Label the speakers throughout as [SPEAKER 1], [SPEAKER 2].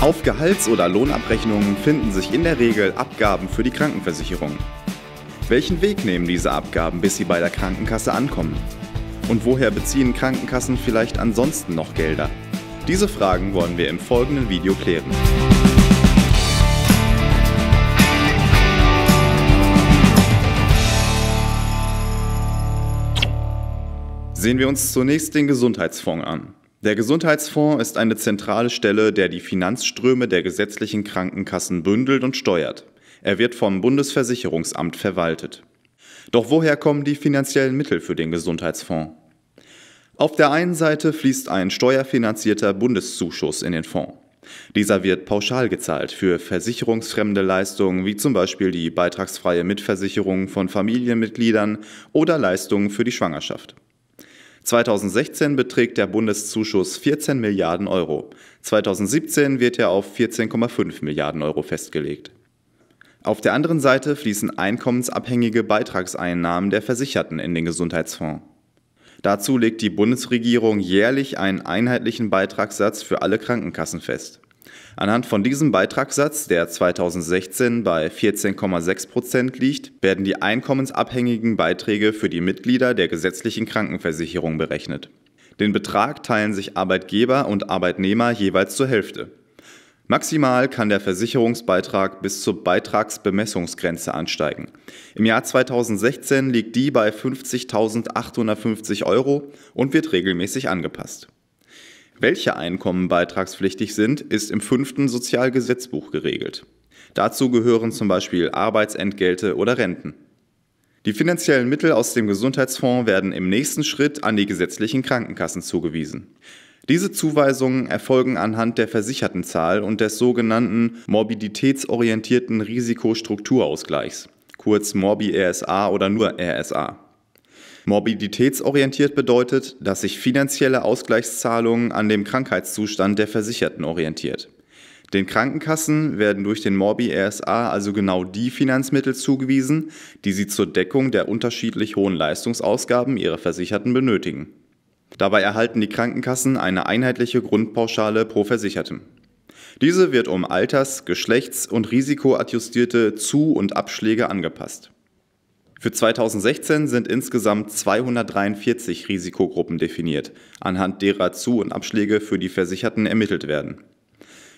[SPEAKER 1] Auf Gehalts- oder Lohnabrechnungen finden sich in der Regel Abgaben für die Krankenversicherung. Welchen Weg nehmen diese Abgaben, bis sie bei der Krankenkasse ankommen? Und woher beziehen Krankenkassen vielleicht ansonsten noch Gelder? Diese Fragen wollen wir im folgenden Video klären. Sehen wir uns zunächst den Gesundheitsfonds an. Der Gesundheitsfonds ist eine zentrale Stelle, der die Finanzströme der gesetzlichen Krankenkassen bündelt und steuert. Er wird vom Bundesversicherungsamt verwaltet. Doch woher kommen die finanziellen Mittel für den Gesundheitsfonds? Auf der einen Seite fließt ein steuerfinanzierter Bundeszuschuss in den Fonds. Dieser wird pauschal gezahlt für versicherungsfremde Leistungen wie zum Beispiel die beitragsfreie Mitversicherung von Familienmitgliedern oder Leistungen für die Schwangerschaft. 2016 beträgt der Bundeszuschuss 14 Milliarden Euro. 2017 wird er auf 14,5 Milliarden Euro festgelegt. Auf der anderen Seite fließen einkommensabhängige Beitragseinnahmen der Versicherten in den Gesundheitsfonds. Dazu legt die Bundesregierung jährlich einen einheitlichen Beitragssatz für alle Krankenkassen fest. Anhand von diesem Beitragssatz, der 2016 bei 14,6 Prozent liegt, werden die einkommensabhängigen Beiträge für die Mitglieder der gesetzlichen Krankenversicherung berechnet. Den Betrag teilen sich Arbeitgeber und Arbeitnehmer jeweils zur Hälfte. Maximal kann der Versicherungsbeitrag bis zur Beitragsbemessungsgrenze ansteigen. Im Jahr 2016 liegt die bei 50.850 Euro und wird regelmäßig angepasst. Welche Einkommen beitragspflichtig sind, ist im fünften Sozialgesetzbuch geregelt. Dazu gehören zum Beispiel Arbeitsentgelte oder Renten. Die finanziellen Mittel aus dem Gesundheitsfonds werden im nächsten Schritt an die gesetzlichen Krankenkassen zugewiesen. Diese Zuweisungen erfolgen anhand der Versichertenzahl und des sogenannten morbiditätsorientierten Risikostrukturausgleichs, kurz Morbi RSA oder nur RSA. Morbiditätsorientiert bedeutet, dass sich finanzielle Ausgleichszahlungen an dem Krankheitszustand der Versicherten orientiert. Den Krankenkassen werden durch den Morbi RSA also genau die Finanzmittel zugewiesen, die sie zur Deckung der unterschiedlich hohen Leistungsausgaben ihrer Versicherten benötigen. Dabei erhalten die Krankenkassen eine einheitliche Grundpauschale pro Versicherten. Diese wird um Alters-, Geschlechts- und Risikoadjustierte Zu- und Abschläge angepasst. Für 2016 sind insgesamt 243 Risikogruppen definiert, anhand derer Zu- und Abschläge für die Versicherten ermittelt werden.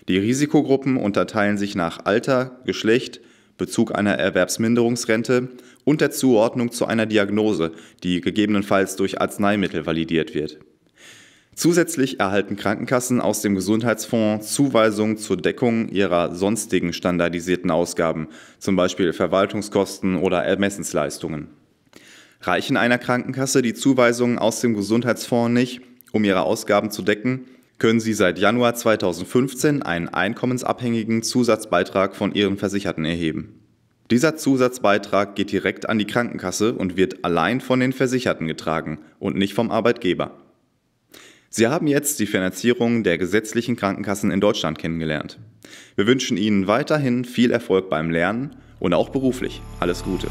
[SPEAKER 1] Die Risikogruppen unterteilen sich nach Alter, Geschlecht, Bezug einer Erwerbsminderungsrente und der Zuordnung zu einer Diagnose, die gegebenenfalls durch Arzneimittel validiert wird. Zusätzlich erhalten Krankenkassen aus dem Gesundheitsfonds Zuweisungen zur Deckung ihrer sonstigen standardisierten Ausgaben, zum Beispiel Verwaltungskosten oder Ermessensleistungen. Reichen einer Krankenkasse die Zuweisungen aus dem Gesundheitsfonds nicht, um ihre Ausgaben zu decken, können sie seit Januar 2015 einen einkommensabhängigen Zusatzbeitrag von ihren Versicherten erheben. Dieser Zusatzbeitrag geht direkt an die Krankenkasse und wird allein von den Versicherten getragen und nicht vom Arbeitgeber. Sie haben jetzt die Finanzierung der gesetzlichen Krankenkassen in Deutschland kennengelernt. Wir wünschen Ihnen weiterhin viel Erfolg beim Lernen und auch beruflich alles Gute.